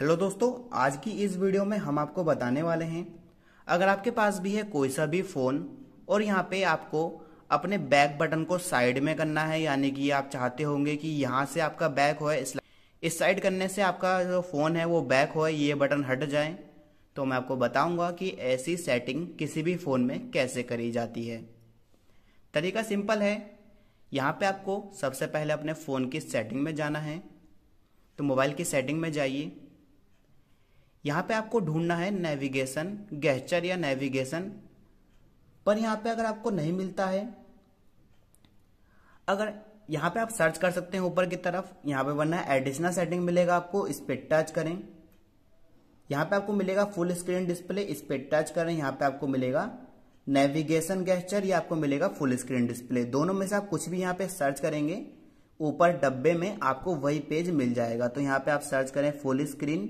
hello दोस्तों आज की इस वीडियो में हम आपको बताने वाले हैं अगर आपके पास भी है कोई सा भी फ़ोन और यहाँ पे आपको अपने बैक बटन को साइड में करना है यानी कि आप चाहते होंगे कि यहाँ से आपका बैक हो इस, इस साइड करने से आपका जो फ़ोन है वो बैक हो ये बटन हट जाए तो मैं आपको बताऊंगा कि ऐसी सेटिंग किसी भी फ़ोन में कैसे करी जाती है तरीका सिंपल है यहाँ पे आपको सबसे पहले अपने फ़ोन की सेटिंग में जाना है तो मोबाइल की सेटिंग में जाइए यहां पे आपको ढूंढना है नेविगेशन गहचर या नेविगेशन पर यहां पे अगर आपको नहीं मिलता है अगर यहां पे आप सर्च कर सकते हैं ऊपर की तरफ यहां पे वरना एडिशनल सेटिंग मिलेगा आपको इस पर टच करें यहां पे आपको मिलेगा फुल स्क्रीन डिस्प्ले इस पर टच करें यहां पे आपको मिलेगा नेविगेशन गैस्चर या आपको मिलेगा फुल स्क्रीन डिस्प्ले दोनों में से आप कुछ भी यहां पे सर्च करेंगे ऊपर डब्बे में आपको वही पेज मिल जाएगा तो यहाँ पे आप सर्च करें फुल स्क्रीन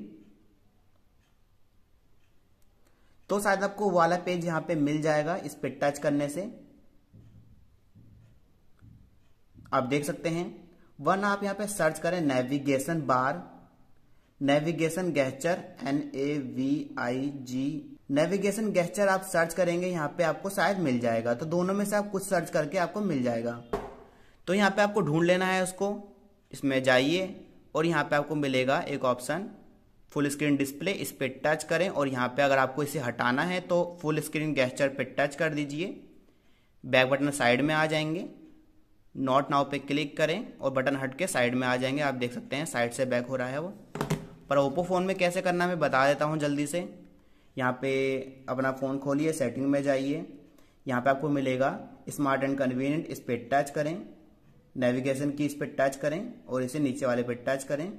तो शायद आपको वाला पेज यहां पे मिल जाएगा इस पे टच करने से आप देख सकते हैं वरना आप यहां पे सर्च करें navigation bar navigation gesture N A V I G navigation gesture आप सर्च करेंगे यहां पे आपको शायद मिल जाएगा तो दोनों में से आप कुछ सर्च करके आपको मिल जाएगा तो यहाँ पे आपको ढूंढ लेना है उसको इसमें जाइए और यहाँ पे आपको मिलेगा एक ऑप्शन फुल स्क्रीन डिस्प्ले इस पर टच करें और यहाँ पे अगर आपको इसे हटाना है तो फुल स्क्रीन गेस्चर पे टच कर दीजिए बैक बटन साइड में आ जाएंगे नॉट नाव पे क्लिक करें और बटन हट के साइड में आ जाएंगे आप देख सकते हैं साइड से बैक हो रहा है वो पर ओप्पो फ़ोन में कैसे करना मैं बता देता हूँ जल्दी से यहाँ पे अपना फ़ोन खोलिए सेटिंग में जाइए यहाँ पे आपको मिलेगा स्मार्ट एंड कन्वीनियंट इस पर टच करें नेविगेशन की इस पर टच करें और इसे नीचे वाले पे टच करें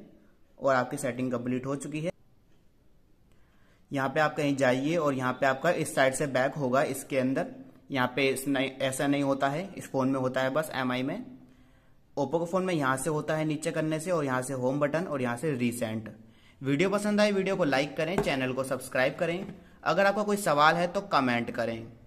और आपकी सेटिंग कंप्लीट हो चुकी है यहाँ पे आप कहीं जाइए और यहाँ पे आपका इस साइड से बैक होगा इसके अंदर यहाँ पे नहीं, ऐसा नहीं होता है इस फोन में होता है बस एम में ओप्पो के फोन में यहाँ से होता है नीचे करने से और यहाँ से होम बटन और यहाँ से रीसेंट वीडियो पसंद आए वीडियो को लाइक करें चैनल को सब्सक्राइब करें अगर आपका कोई सवाल है तो कमेंट करें